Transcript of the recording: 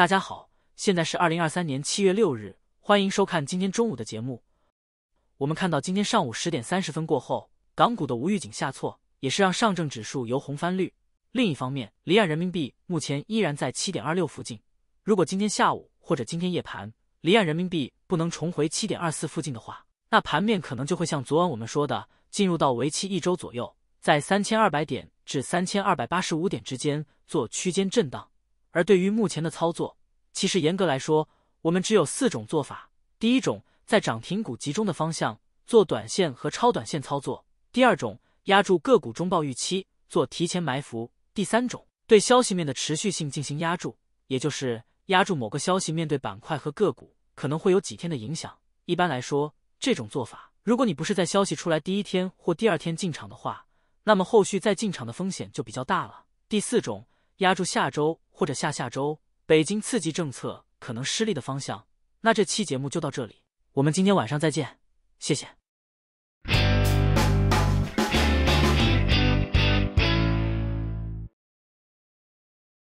大家好，现在是二零二三年七月六日，欢迎收看今天中午的节目。我们看到今天上午十点三十分过后，港股的无预警下挫，也是让上证指数由红翻绿。另一方面，离岸人民币目前依然在七点二六附近。如果今天下午或者今天夜盘，离岸人民币不能重回七点二四附近的话，那盘面可能就会像昨晚我们说的，进入到为期一周左右，在三千二百点至三千二百八十五点之间做区间震荡。而对于目前的操作，其实严格来说，我们只有四种做法：第一种，在涨停股集中的方向做短线和超短线操作；第二种，压住个股中报预期做提前埋伏；第三种，对消息面的持续性进行压住，也就是压住某个消息面对板块和个股可能会有几天的影响。一般来说，这种做法，如果你不是在消息出来第一天或第二天进场的话，那么后续再进场的风险就比较大了。第四种，压住下周。或者下下周，北京刺激政策可能失利的方向。那这期节目就到这里，我们今天晚上再见，谢谢。